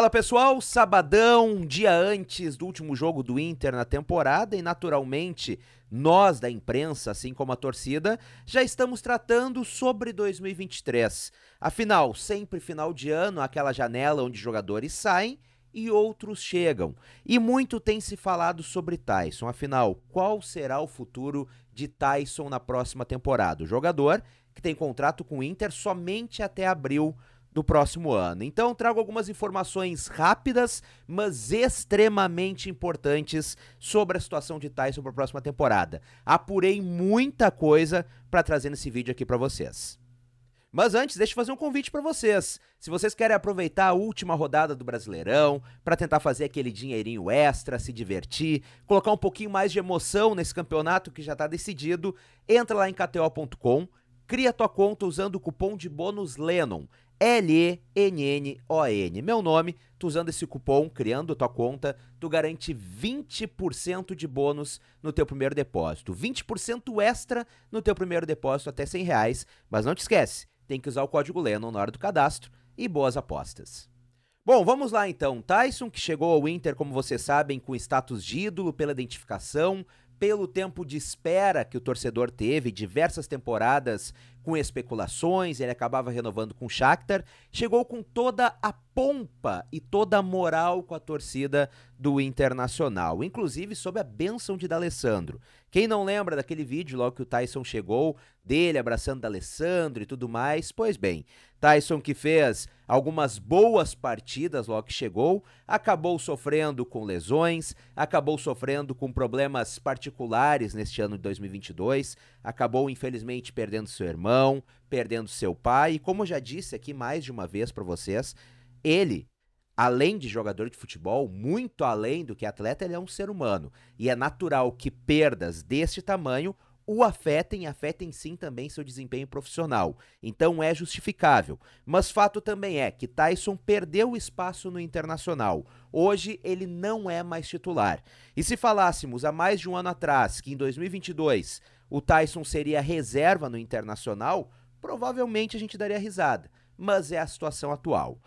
Fala pessoal, sabadão, dia antes do último jogo do Inter na temporada e naturalmente nós da imprensa, assim como a torcida, já estamos tratando sobre 2023. Afinal, sempre final de ano, aquela janela onde jogadores saem e outros chegam. E muito tem se falado sobre Tyson. Afinal, qual será o futuro de Tyson na próxima temporada? O jogador que tem contrato com o Inter somente até abril do próximo ano. Então, trago algumas informações rápidas, mas extremamente importantes sobre a situação de Tyson para a próxima temporada. Apurei muita coisa para trazer nesse vídeo aqui para vocês. Mas antes, deixa eu fazer um convite para vocês. Se vocês querem aproveitar a última rodada do Brasileirão para tentar fazer aquele dinheirinho extra, se divertir, colocar um pouquinho mais de emoção nesse campeonato que já está decidido, entra lá em kto.com, cria tua conta usando o cupom de bônus Lennon. L-E-N-N-O-N. Meu nome, tu usando esse cupom, criando tua conta, tu garante 20% de bônus no teu primeiro depósito. 20% extra no teu primeiro depósito até 100 reais. Mas não te esquece, tem que usar o código Lennon na hora do cadastro e boas apostas. Bom, vamos lá então. Tyson, que chegou ao Inter, como vocês sabem, com status de ídolo pela identificação, pelo tempo de espera que o torcedor teve, diversas temporadas com especulações, ele acabava renovando com o Shakhtar, chegou com toda a pompa e toda a moral com a torcida do Internacional, inclusive sob a bênção de D'Alessandro. Quem não lembra daquele vídeo logo que o Tyson chegou, dele abraçando D'Alessandro e tudo mais? Pois bem, Tyson que fez algumas boas partidas logo que chegou, acabou sofrendo com lesões, acabou sofrendo com problemas particulares neste ano de 2022, acabou infelizmente perdendo seu irmão, irmão, perdendo seu pai. E como eu já disse aqui mais de uma vez para vocês, ele, além de jogador de futebol, muito além do que atleta, ele é um ser humano. E é natural que perdas deste tamanho o afetem, afetem sim também seu desempenho profissional. Então é justificável. Mas fato também é que Tyson perdeu espaço no internacional. Hoje ele não é mais titular. E se falássemos há mais de um ano atrás que em 2022 o Tyson seria reserva no internacional, provavelmente a gente daria risada. Mas é a situação atual.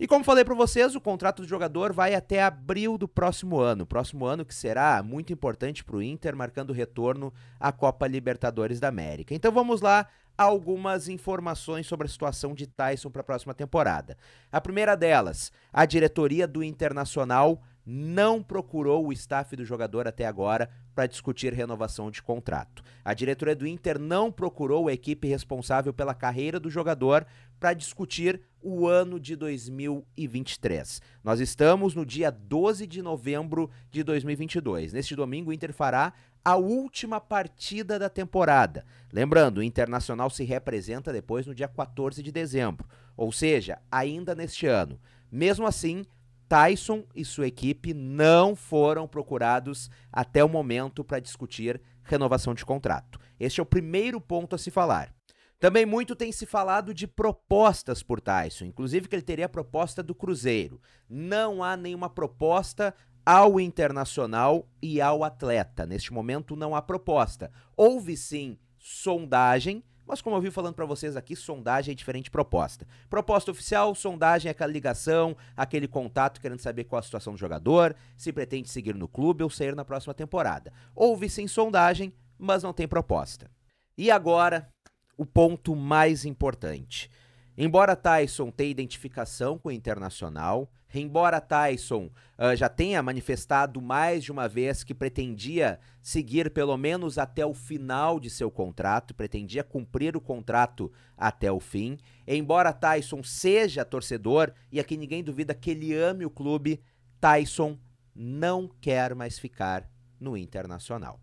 E como falei para vocês, o contrato do jogador vai até abril do próximo ano. Próximo ano que será muito importante para o Inter, marcando o retorno à Copa Libertadores da América. Então vamos lá algumas informações sobre a situação de Tyson para a próxima temporada. A primeira delas, a diretoria do Internacional não procurou o staff do jogador até agora para discutir renovação de contrato. A diretoria do Inter não procurou a equipe responsável pela carreira do jogador para discutir o ano de 2023. Nós estamos no dia 12 de novembro de 2022. Neste domingo, o Inter fará a última partida da temporada. Lembrando, o Internacional se representa depois no dia 14 de dezembro, ou seja, ainda neste ano. Mesmo assim, Tyson e sua equipe não foram procurados até o momento para discutir renovação de contrato. Este é o primeiro ponto a se falar. Também muito tem se falado de propostas por Tyson, inclusive que ele teria a proposta do Cruzeiro. Não há nenhuma proposta ao internacional e ao atleta. Neste momento não há proposta. Houve sim sondagem, mas como eu vi falando para vocês aqui, sondagem é diferente de proposta. Proposta oficial, sondagem é aquela ligação, aquele contato querendo saber qual a situação do jogador, se pretende seguir no clube ou sair na próxima temporada. Houve sim sondagem, mas não tem proposta. E agora, o ponto mais importante. Embora Tyson tenha identificação com o Internacional, embora Tyson uh, já tenha manifestado mais de uma vez que pretendia seguir pelo menos até o final de seu contrato, pretendia cumprir o contrato até o fim, embora Tyson seja torcedor e aqui ninguém duvida que ele ame o clube, Tyson não quer mais ficar no Internacional.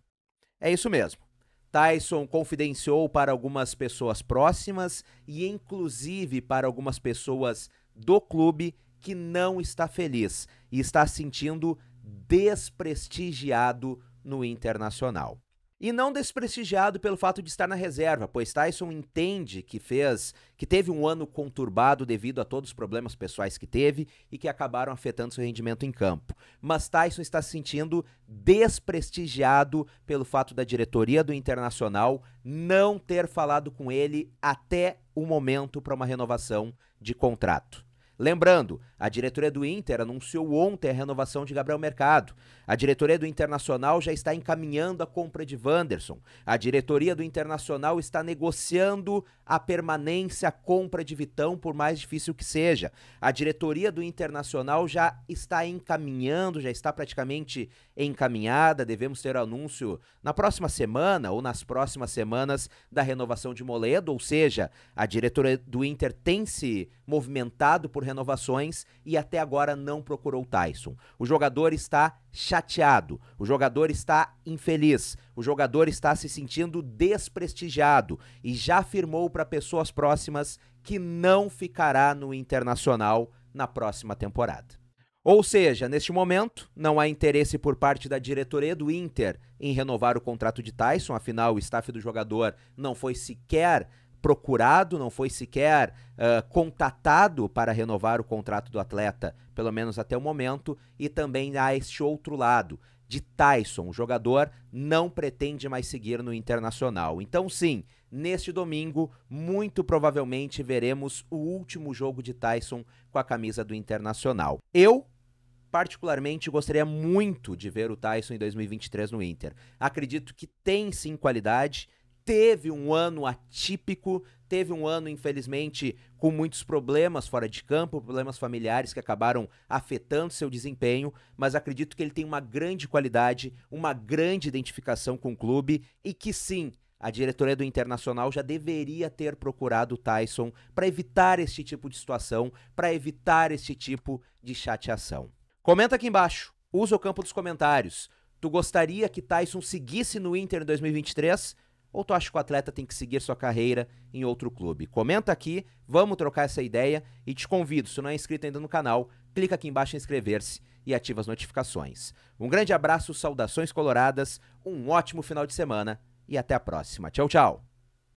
É isso mesmo. Tyson confidenciou para algumas pessoas próximas e, inclusive, para algumas pessoas do clube que não está feliz e está se sentindo desprestigiado no internacional e não desprestigiado pelo fato de estar na reserva, pois Tyson entende que fez, que teve um ano conturbado devido a todos os problemas pessoais que teve e que acabaram afetando seu rendimento em campo. Mas Tyson está se sentindo desprestigiado pelo fato da diretoria do Internacional não ter falado com ele até o momento para uma renovação de contrato. Lembrando, a diretoria do Inter anunciou ontem a renovação de Gabriel Mercado. A diretoria do Internacional já está encaminhando a compra de Wanderson. A diretoria do Internacional está negociando a permanência, a compra de Vitão, por mais difícil que seja. A diretoria do Internacional já está encaminhando, já está praticamente encaminhada. Devemos ter anúncio na próxima semana ou nas próximas semanas da renovação de Moledo, ou seja, a diretoria do Inter tem se movimentado por renovações e até agora não procurou Tyson. O jogador está chateado, o jogador está infeliz, o jogador está se sentindo desprestigiado e já afirmou para pessoas próximas que não ficará no Internacional na próxima temporada. Ou seja, neste momento, não há interesse por parte da diretoria do Inter em renovar o contrato de Tyson, afinal, o staff do jogador não foi sequer procurado, não foi sequer uh, contatado para renovar o contrato do atleta, pelo menos até o momento, e também há este outro lado de Tyson, o jogador não pretende mais seguir no Internacional. Então, sim, neste domingo, muito provavelmente veremos o último jogo de Tyson com a camisa do Internacional. Eu, particularmente, gostaria muito de ver o Tyson em 2023 no Inter. Acredito que tem sim qualidade, teve um ano atípico, teve um ano, infelizmente, com muitos problemas fora de campo, problemas familiares que acabaram afetando seu desempenho, mas acredito que ele tem uma grande qualidade, uma grande identificação com o clube e que sim. A diretoria do Internacional já deveria ter procurado o Tyson para evitar este tipo de situação, para evitar este tipo de chateação. Comenta aqui embaixo, usa o campo dos comentários. Tu gostaria que Tyson seguisse no Inter em 2023? Ou tu acha que o atleta tem que seguir sua carreira em outro clube? Comenta aqui, vamos trocar essa ideia e te convido, se não é inscrito ainda no canal, clica aqui embaixo em inscrever-se e ativa as notificações. Um grande abraço, saudações coloradas, um ótimo final de semana e até a próxima. Tchau, tchau!